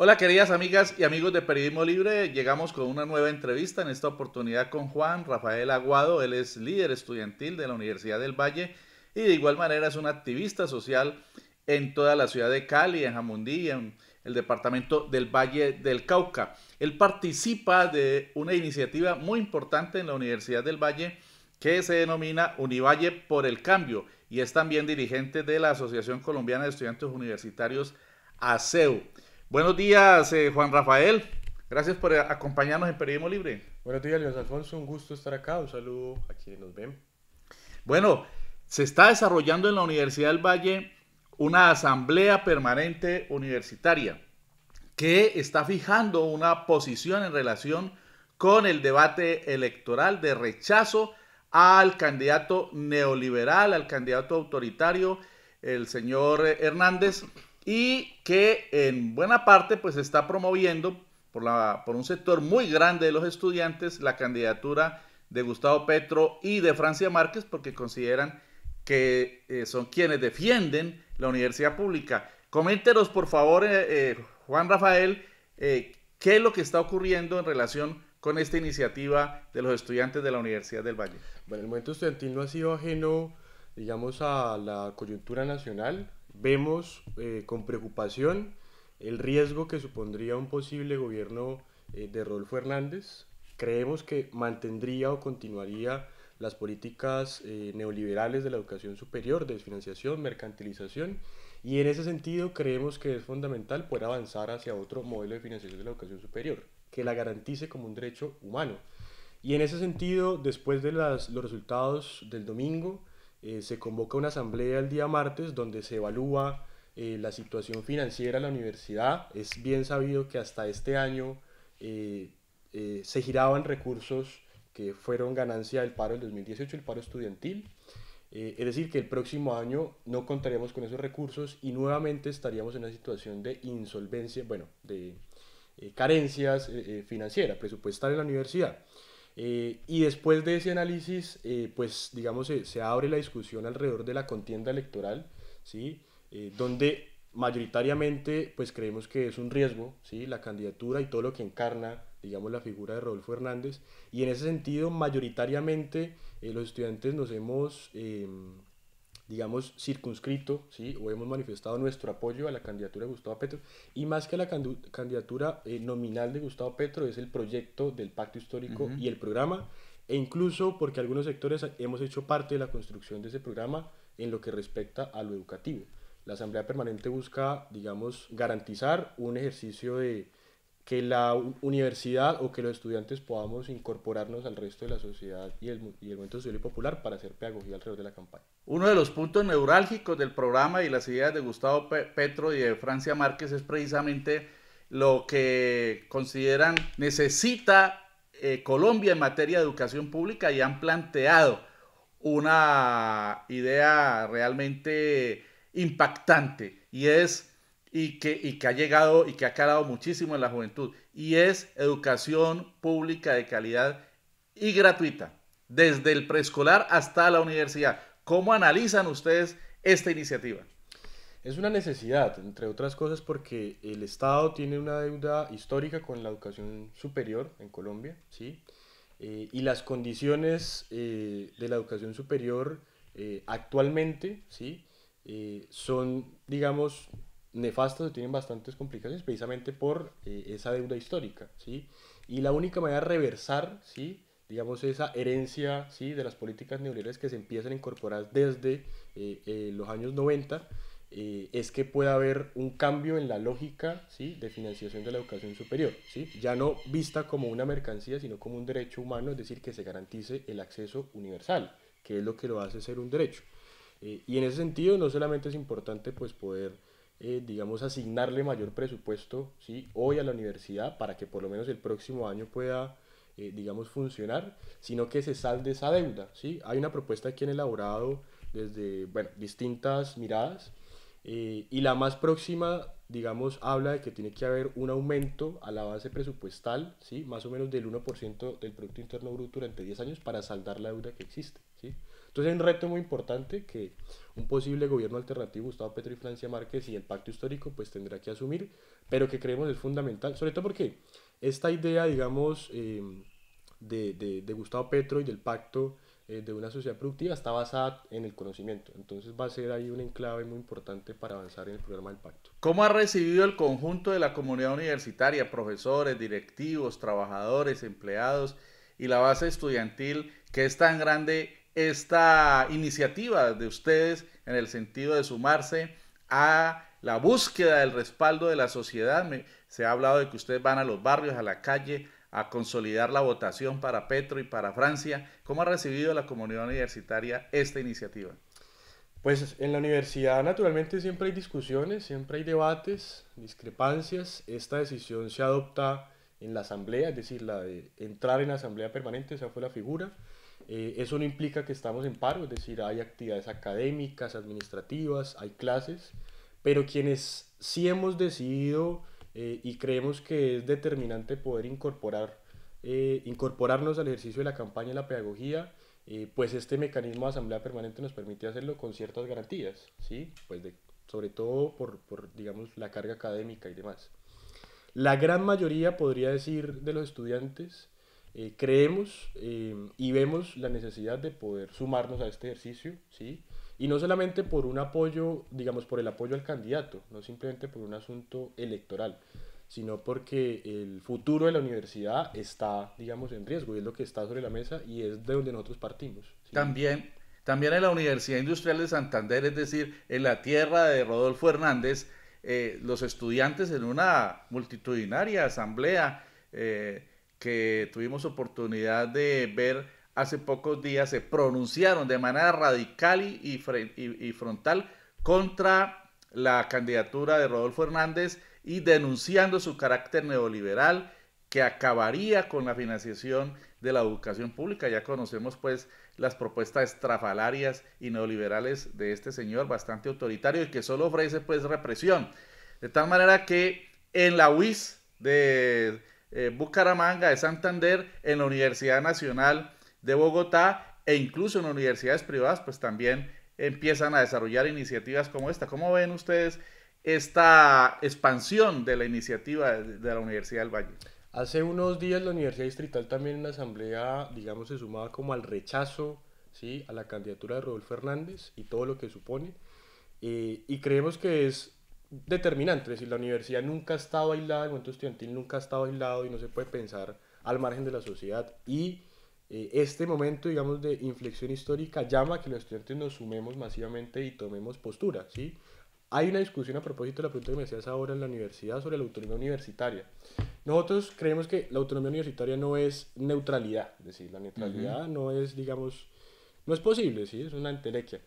Hola queridas amigas y amigos de Periodismo Libre, llegamos con una nueva entrevista, en esta oportunidad con Juan Rafael Aguado, él es líder estudiantil de la Universidad del Valle y de igual manera es un activista social en toda la ciudad de Cali, en Jamundí, en el departamento del Valle del Cauca. Él participa de una iniciativa muy importante en la Universidad del Valle que se denomina Univalle por el Cambio y es también dirigente de la Asociación Colombiana de Estudiantes Universitarios, ASEU. Buenos días, eh, Juan Rafael. Gracias por eh, acompañarnos en Periodismo Libre. Buenos días, Luis Alfonso. Un gusto estar acá. Un saludo a quienes nos ven. Bueno, se está desarrollando en la Universidad del Valle una asamblea permanente universitaria que está fijando una posición en relación con el debate electoral de rechazo al candidato neoliberal, al candidato autoritario, el señor Hernández, y que en buena parte pues está promoviendo por, la, por un sector muy grande de los estudiantes la candidatura de Gustavo Petro y de Francia Márquez porque consideran que eh, son quienes defienden la universidad pública. Coméntenos por favor, eh, eh, Juan Rafael, qué es lo que está ocurriendo en relación con esta iniciativa de los estudiantes de la Universidad del Valle. Bueno, el momento estudiantil no ha sido ajeno, digamos, a la coyuntura nacional vemos eh, con preocupación el riesgo que supondría un posible gobierno eh, de Rodolfo Hernández. Creemos que mantendría o continuaría las políticas eh, neoliberales de la educación superior, desfinanciación, mercantilización, y en ese sentido creemos que es fundamental poder avanzar hacia otro modelo de financiación de la educación superior, que la garantice como un derecho humano. Y en ese sentido, después de las, los resultados del domingo, eh, se convoca una asamblea el día martes donde se evalúa eh, la situación financiera de la universidad. Es bien sabido que hasta este año eh, se giraban recursos que fueron ganancia del paro del 2018, el paro estudiantil. es decir, que el próximo año no contaremos con esos recursos y nuevamente estaríamos en una situación de insolvencia, bueno, de carencias financieras, presupuestal en la universidad. Eh, y después de ese análisis, eh, pues digamos, se, abre la discusión alrededor de la contienda electoral, ¿sí? Eh, donde mayoritariamente pues creemos que es un riesgo, ¿sí? La candidatura y todo lo que encarna, digamos, la figura de Rodolfo Hernández. Y en ese sentido, mayoritariamente los estudiantes nos hemos em, digamos, circunscrito, ¿sí? o hemos manifestado nuestro apoyo a la candidatura de Gustavo Petro, y más que la candidatura eh, nominal de Gustavo Petro, es el proyecto del pacto histórico y el programa, e incluso porque algunos sectores hemos hecho parte de la construcción de ese programa en lo que respecta a lo educativo. La Asamblea Permanente busca, digamos, garantizar un ejercicio de que la universidad o que los estudiantes podamos incorporarnos al resto de la sociedad y el, y el movimiento social y popular para hacer pedagogía alrededor de la campaña. Uno de los puntos neurálgicos del programa y las ideas de Gustavo Petro y de Francia Márquez es precisamente lo que consideran necesita eh, Colombia en materia de educación pública y han planteado una idea realmente impactante y es y que, y que ha llegado y que ha calado muchísimo en la juventud, y es educación pública de calidad y gratuita, desde el preescolar hasta la universidad. ¿Cómo analizan ustedes esta iniciativa? Es una necesidad, entre otras cosas, porque el Estado tiene una deuda histórica con la educación superior en Colombia, ¿sí? Eh, y las condiciones eh, de la educación superior eh, actualmente, ¿sí? son, digamos, nefastas o tienen bastantes complicaciones precisamente por eh, esa deuda histórica, ¿sí? Y la única manera de reversar, ¿sí? digamos, esa herencia ¿sí? de las políticas neoliberales que se empiezan a incorporar desde eh, eh, los años 90, es que pueda haber un cambio en la lógica ¿sí? de financiación de la educación superior, ¿sí? ya no vista como una mercancía, sino como un derecho humano, es decir, que se garantice el acceso universal, que es lo que lo hace ser un derecho. y en ese sentido, no solamente es importante pues, poder eh, digamos, asignarle mayor presupuesto ¿sí? hoy a la universidad para que por lo menos el próximo año pueda, eh, digamos, funcionar, sino que se salde esa deuda. ¿sí? Hay una propuesta que han elaborado desde bueno, distintas miradas eh, y la más próxima, digamos, habla de que tiene que haber un aumento a la base presupuestal, ¿sí? más o menos del 1% del Producto Interno Bruto durante 10 años para saldar la deuda que existe. ¿sí? Entonces hay un reto muy importante que un posible gobierno alternativo, Gustavo Petro y Francia Márquez y el pacto histórico, pues tendrá que asumir, pero que creemos es fundamental, sobre todo porque esta idea, digamos, eh, de, de, Gustavo Petro y del pacto eh, de una sociedad productiva está basada en el conocimiento. Entonces va a ser ahí un enclave muy importante para avanzar en el programa del pacto. ¿Cómo ha recibido el conjunto de la comunidad universitaria, profesores, directivos, trabajadores, empleados y la base estudiantil que es tan grande? esta iniciativa de ustedes en el sentido de sumarse a la búsqueda del respaldo de la sociedad. se ha hablado de que ustedes van a los barrios, a la calle, a consolidar la votación para Petro y para Francia. ¿Cómo ha recibido la comunidad universitaria esta iniciativa? Pues en la universidad naturalmente siempre hay discusiones, siempre hay debates, discrepancias. Esta decisión se adopta en la asamblea, es decir, la de entrar en la asamblea permanente, esa fue la figura. Eh, eso no implica que estamos en paro, es decir, hay actividades académicas, administrativas, hay clases, pero quienes sí hemos decidido eh, y creemos que es determinante poder incorporar, eh, incorporarnos al ejercicio de la campaña y la pedagogía, pues este mecanismo de asamblea permanente nos permite hacerlo con ciertas garantías, ¿sí? Pues sobre todo por, por, digamos, la carga académica y demás. La gran mayoría, podría decir, de los estudiantes eh, creemos eh, y vemos la necesidad de poder sumarnos a este ejercicio, ¿sí? Y no solamente por un apoyo, digamos, por el apoyo al candidato, no simplemente por un asunto electoral, sino porque el futuro de la universidad está, digamos, en riesgo y es lo que está sobre la mesa y es de donde nosotros partimos. también en la Universidad Industrial de Santander, es decir, en la tierra de Rodolfo Hernández, eh, los estudiantes en una multitudinaria asamblea eh, que tuvimos oportunidad de ver hace pocos días, se pronunciaron de manera radical y frontal contra la candidatura de Rodolfo Hernández y denunciando su carácter neoliberal que acabaría con la financiación de la educación pública. Ya conocemos pues las propuestas estrafalarias y neoliberales de este señor bastante autoritario y que solo ofrece pues represión. De tal manera que en la UIS de eh, Bucaramanga, de Santander, en la Universidad Nacional de Bogotá e incluso en universidades privadas pues también empiezan a desarrollar iniciativas como esta. ¿Cómo ven ustedes esta expansión de la iniciativa de la Universidad del Valle? Hace unos días la Universidad Distrital también en la asamblea, digamos, se sumaba como al rechazo ¿sí? a la candidatura de Rodolfo Fernández y todo lo que supone. Eh, y creemos que es determinante, es decir, la universidad nunca ha estado aislada, el movimiento estudiantil nunca ha estado aislado y no se puede pensar al margen de la sociedad. Y eh, este momento, digamos, de inflexión histórica llama a que los estudiantes nos sumemos masivamente y tomemos postura, ¿sí? Hay una discusión a propósito de la pregunta que me hacías ahora en la universidad sobre la autonomía universitaria. Nosotros creemos que la autonomía universitaria no es neutralidad, es decir, la neutralidad no es, digamos, no es posible, ¿sí? es una entelequia.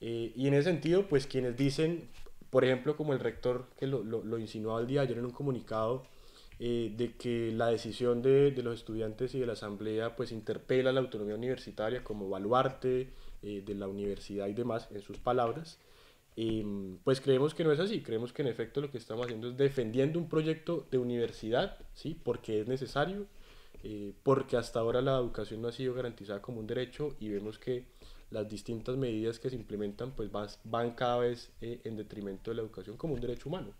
Eh, y en ese sentido, pues quienes dicen, por ejemplo, como el rector que lo, lo, lo insinuaba el día de ayer en un comunicado, eh, de que la decisión de, de, los estudiantes y de la asamblea pues interpela a la autonomía universitaria como baluarte eh, de la universidad y demás, en sus palabras pues creemos que no es así, creemos que en efecto lo que estamos haciendo es defendiendo un proyecto de universidad, ¿sí? porque es necesario, eh, porque hasta ahora la educación no ha sido garantizada como un derecho y vemos que las distintas medidas que se implementan pues van, van cada vez eh, en detrimento de la educación como un derecho humano.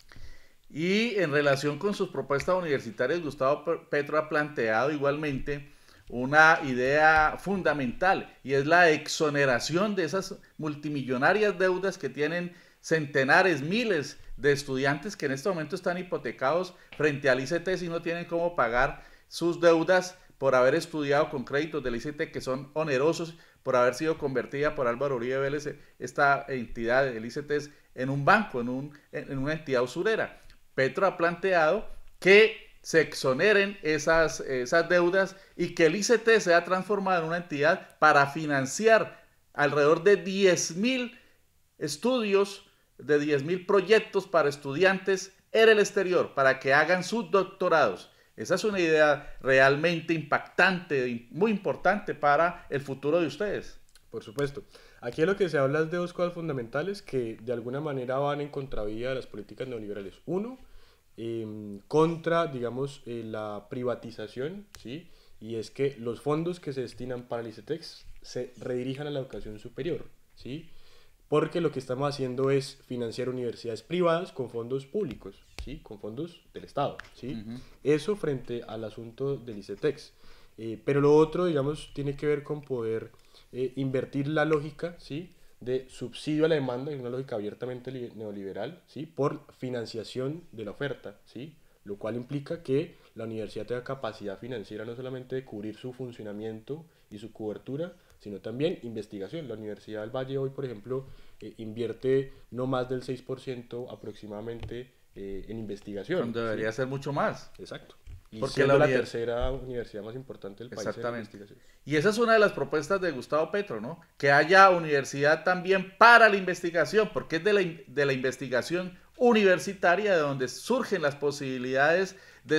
Y en relación con sus propuestas universitarias, Gustavo Petro ha planteado igualmente una idea fundamental y es la exoneración de esas multimillonarias deudas que tienen centenares, miles de estudiantes que en este momento están hipotecados frente al ICT y no tienen cómo pagar sus deudas por haber estudiado con créditos del ICT que son onerosos, por haber sido convertida por Álvaro Uribe Vélez esta entidad del ICT en un banco, en, un, en una entidad usurera. Petro ha planteado que se exoneren esas, esas deudas y que el ICT sea transformado en una entidad para financiar alrededor de 10.000 estudios, de 10.000 proyectos para estudiantes en el exterior, para que hagan sus doctorados. Esa es una idea realmente impactante y muy importante para el futuro de ustedes. Por supuesto. Aquí lo que se habla es de dos cosas fundamentales que de alguna manera van en contravía de las políticas neoliberales. Uno, Em, contra, digamos, eh, la privatización, ¿sí? Y es que los fondos que se destinan para el ICETEX se redirijan a la educación superior, ¿sí? Porque lo que estamos haciendo es financiar universidades privadas con fondos públicos, ¿sí? Con fondos del Estado, ¿sí? Eso frente al asunto del ICETEX. Eh, pero lo otro, digamos, tiene que ver con poder eh, invertir la lógica, ¿sí? de subsidio a la demanda en una lógica abiertamente neoliberal, ¿sí? por financiación de la oferta, ¿sí? lo cual implica que la universidad tenga capacidad financiera no solamente de cubrir su funcionamiento y su cobertura, sino también investigación. La Universidad del Valle hoy, por ejemplo, eh, invierte no más del 6% aproximadamente eh, en investigación. debería ser mucho más. Exacto. Porque es la tercera universidad más importante del país. Exactamente. Y esa es una de las propuestas de Gustavo Petro, ¿no? Que haya universidad también para la investigación, porque es de la, investigación universitaria de donde surgen las posibilidades de,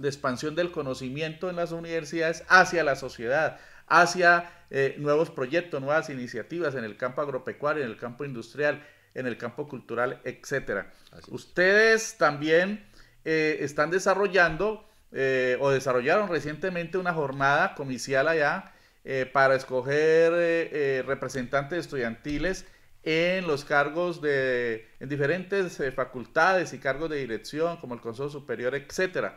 expansión del conocimiento en las universidades hacia la sociedad, hacia eh, nuevos proyectos, nuevas iniciativas en el campo agropecuario, en el campo industrial, en el campo cultural, etcétera. Ustedes también eh, están desarrollando eh, o desarrollaron recientemente una jornada comicial allá eh, para escoger eh, representantes estudiantiles en los cargos de en diferentes facultades y cargos de dirección como el Consejo Superior, etcétera.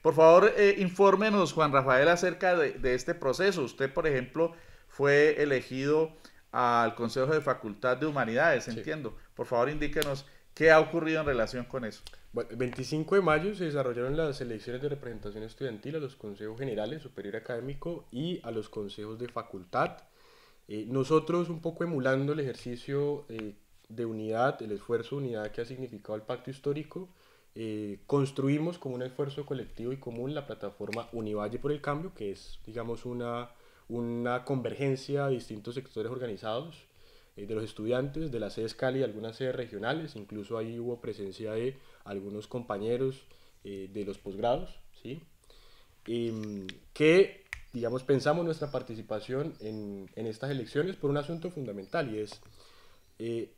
por favor, infórmenos, Juan Rafael, acerca de, este proceso. Usted, por ejemplo, fue elegido al Consejo de Facultad de Humanidades, entiendo. Por favor, indíquenos ¿Qué ha ocurrido en relación con eso? Bueno, el 25 de mayo se desarrollaron las elecciones de representación estudiantil a los consejos generales, superior académico y a los consejos de facultad. Eh, nosotros, un poco emulando el ejercicio eh, de unidad, el esfuerzo de unidad que ha significado el pacto histórico, eh, construimos como un esfuerzo colectivo y común la plataforma Univalle por el Cambio, que es, digamos, una, una convergencia de distintos sectores organizados eh, de los estudiantes de la sedes Cali y algunas sedes regionales, incluso ahí hubo presencia de algunos compañeros eh, de los posgrados, em, que digamos, pensamos nuestra participación en, en, estas elecciones por un asunto fundamental y es, eh,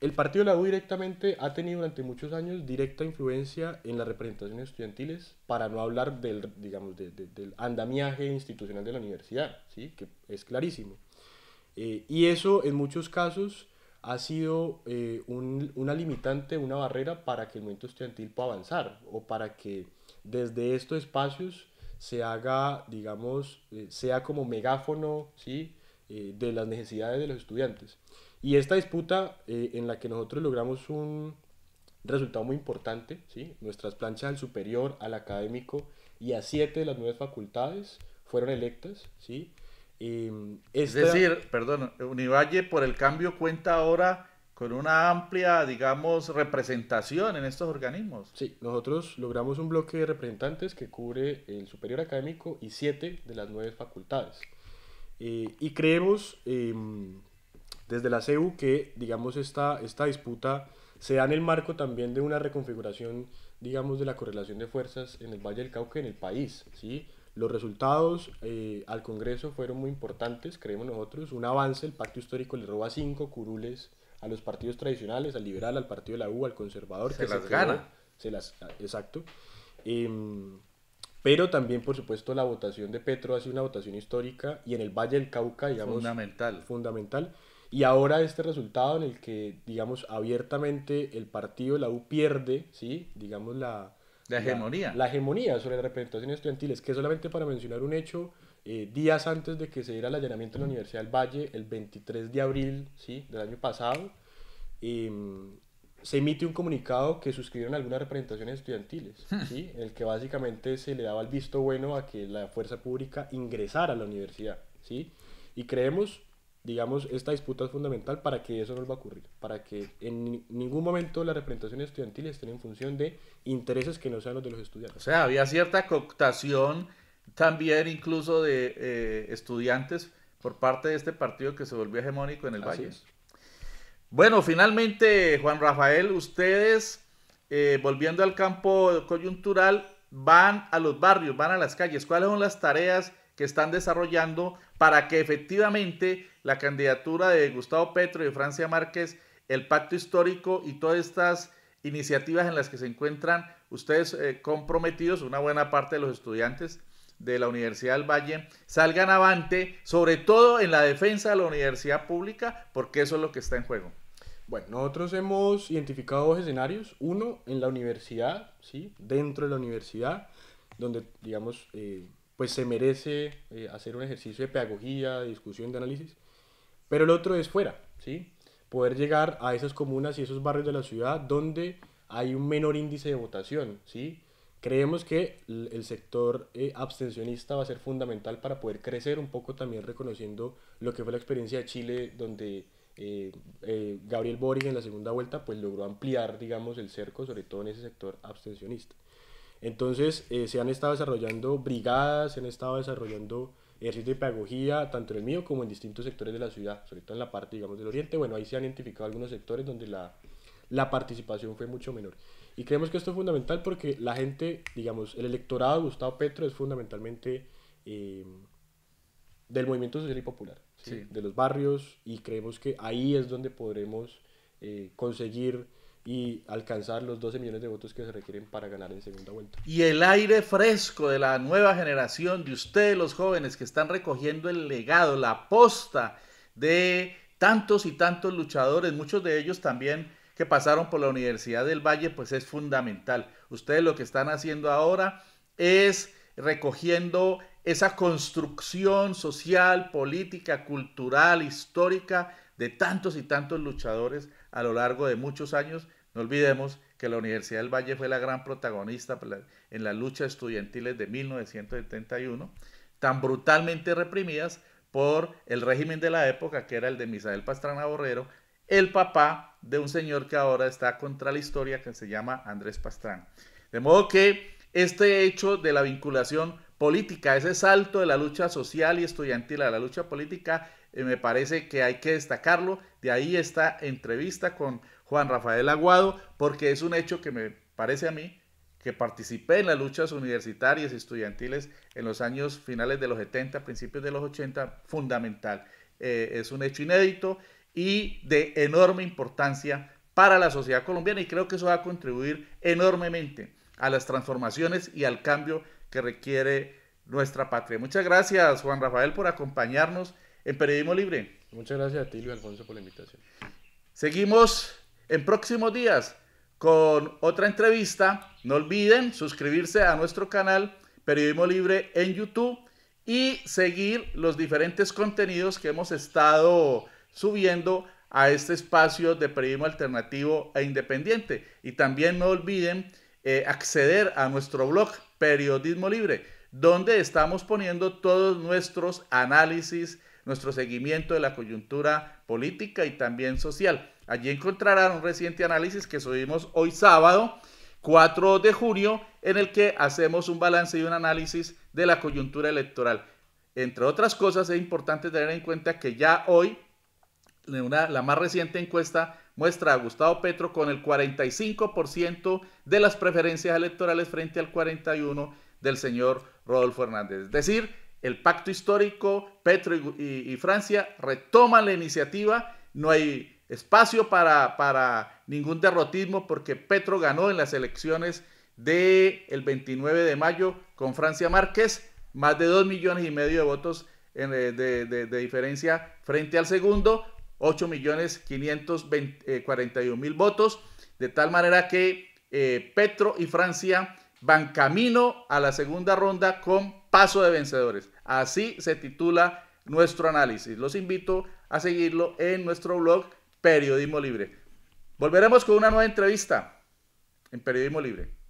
el partido de la U directamente ha tenido durante muchos años directa influencia en las representaciones estudiantiles, para no hablar del, del andamiaje institucional de la universidad, ¿sí? que es clarísimo. Eh, y eso en muchos casos ha sido eh, una limitante, una barrera para que el movimiento estudiantil pueda avanzar o para que desde estos espacios se haga, digamos, eh, sea como megáfono ¿sí? de las necesidades de los estudiantes. Y esta disputa en la que nosotros logramos un resultado muy importante, ¿sí? nuestras planchas al superior, al académico y a siete de las nueve facultades fueron electas, ¿sí? Mm, es decir, perdón, Univalle por el cambio cuenta ahora con una amplia, digamos, representación en estos organismos. Sí, nosotros logramos un bloque de representantes que cubre el superior académico y siete de las nueve facultades. Eh, y creemos em, desde la CEU que, digamos, esta, esta disputa sea en el marco también de una reconfiguración, digamos, de la correlación de fuerzas en el Valle del Cauca y en el país, ¿sí? Los resultados eh, al Congreso fueron muy importantes, creemos nosotros. Un avance, el pacto histórico le roba cinco curules a los partidos tradicionales, al liberal, al partido de la U, al conservador. Se las gana. Se las, ah, exacto. Em, pero también, por supuesto, la votación de Petro ha sido una votación histórica y en el Valle del Cauca, digamos... Fundamental. Fundamental. Y ahora este resultado en el que, digamos, abiertamente el partido, de la U pierde, ¿sí? Digamos, la, la hegemonía. La, hegemonía sobre las representaciones estudiantiles, que solamente para mencionar un hecho, eh, días antes de que se diera el allanamiento en la Universidad del Valle, el 23 de abril ¿sí? del año pasado, em, se emite un comunicado que suscribieron algunas representaciones estudiantiles, hmm. ¿sí? en el que básicamente se le daba el visto bueno a que la fuerza pública ingresara a la universidad. ¿sí? Y creemos digamos, esta disputa es fundamental para que eso no va a ocurrir, para que en ningún momento las representaciones estudiantiles estén en función de intereses que no sean los de los estudiantes. O sea, había cierta cooptación también incluso de eh, estudiantes por parte de este partido que se volvió hegemónico en el Así Valle. Bueno, finalmente, Juan Rafael, ustedes, eh, volviendo al campo coyuntural, van a los barrios, van a las calles. ¿Cuáles son las tareas que están desarrollando para que efectivamente la candidatura de Gustavo Petro y Francia Márquez, el pacto histórico y todas estas iniciativas en las que se encuentran ustedes eh, comprometidos, una buena parte de los estudiantes de la Universidad del Valle, salgan avante, sobre todo en la defensa de la universidad pública, porque eso es lo que está en juego. Bueno, nosotros hemos identificado dos escenarios. Uno, en la universidad, ¿sí? dentro de la universidad, donde, digamos, eh, pues se merece eh, hacer un ejercicio de pedagogía, de discusión, de análisis. Pero el otro es fuera, ¿sí? Poder llegar a esas comunas y esos barrios de la ciudad donde hay un menor índice de votación, ¿sí? Creemos que el sector eh, abstencionista va a ser fundamental para poder crecer un poco también reconociendo lo que fue la experiencia de Chile donde eh, Gabriel Boric en la segunda vuelta pues logró ampliar, digamos, el cerco, sobre todo en ese sector abstencionista. Entonces eh, se han estado desarrollando brigadas, se han estado desarrollando ejercicios de pedagogía, tanto en el mío como en distintos sectores de la ciudad, sobre todo en la parte, digamos, del oriente. Bueno, ahí se han identificado algunos sectores donde la, participación fue mucho menor. Y creemos que esto es fundamental porque la gente, digamos, el electorado Gustavo Petro es fundamentalmente eh, del movimiento social y popular, de los barrios, y creemos que ahí es donde podremos eh, conseguir y alcanzar los 12 millones de votos que se requieren para ganar en segunda vuelta. Y el aire fresco de la nueva generación, de ustedes los jóvenes que están recogiendo el legado, la posta de tantos y tantos luchadores, muchos de ellos también que pasaron por la Universidad del Valle, pues es fundamental. Ustedes lo que están haciendo ahora es recogiendo esa construcción social, política, cultural, histórica de tantos y tantos luchadores a lo largo de muchos años no olvidemos que la Universidad del Valle fue la gran protagonista en las luchas estudiantiles de 1971, tan brutalmente reprimidas por el régimen de la época, que era el de Misael Pastrana Borrero, el papá de un señor que ahora está contra la historia, que se llama Andrés Pastrana. De modo que este hecho de la vinculación política, ese salto de la lucha social y estudiantil a la lucha política, eh, me parece que hay que destacarlo. De ahí esta entrevista con Juan Rafael Aguado, porque es un hecho que me parece a mí que participé en las luchas universitarias y estudiantiles en los años finales de los 70, principios de los 80, fundamental. Eh, es un hecho inédito y de enorme importancia para la sociedad colombiana y creo que eso va a contribuir enormemente a las transformaciones y al cambio que requiere nuestra patria. Muchas gracias Juan Rafael por acompañarnos en Periodismo Libre. Muchas gracias a ti, Luis Alfonso, por la invitación. Seguimos en próximos días con otra entrevista. No olviden suscribirse a nuestro canal Periodismo Libre en YouTube y seguir los diferentes contenidos que hemos estado subiendo a este espacio de periodismo alternativo e independiente. Y también no olviden eh, acceder a nuestro blog Periodismo Libre, donde estamos poniendo todos nuestros análisis nuestro seguimiento de la coyuntura política y también social. Allí encontrarán un reciente análisis que subimos hoy sábado 4 de junio en el que hacemos un balance y un análisis de la coyuntura electoral. Entre otras cosas, es importante tener en cuenta que ya hoy la más reciente encuesta muestra a Gustavo Petro con el 45% de las preferencias electorales frente al 41% del señor Rodolfo Hernández. Es decir, el pacto histórico, Petro y, Francia retoman la iniciativa, no hay espacio para, ningún derrotismo porque Petro ganó en las elecciones del 29 de mayo con Francia Márquez, más de 2 millones y medio de votos eh, de, diferencia frente al segundo, 8 millones 541 eh, mil votos, de tal manera que eh, Petro y Francia van camino a la segunda ronda con Paso de Vencedores. Así se titula nuestro análisis. Los invito a seguirlo en nuestro blog Periodismo Libre. Volveremos con una nueva entrevista en Periodismo Libre.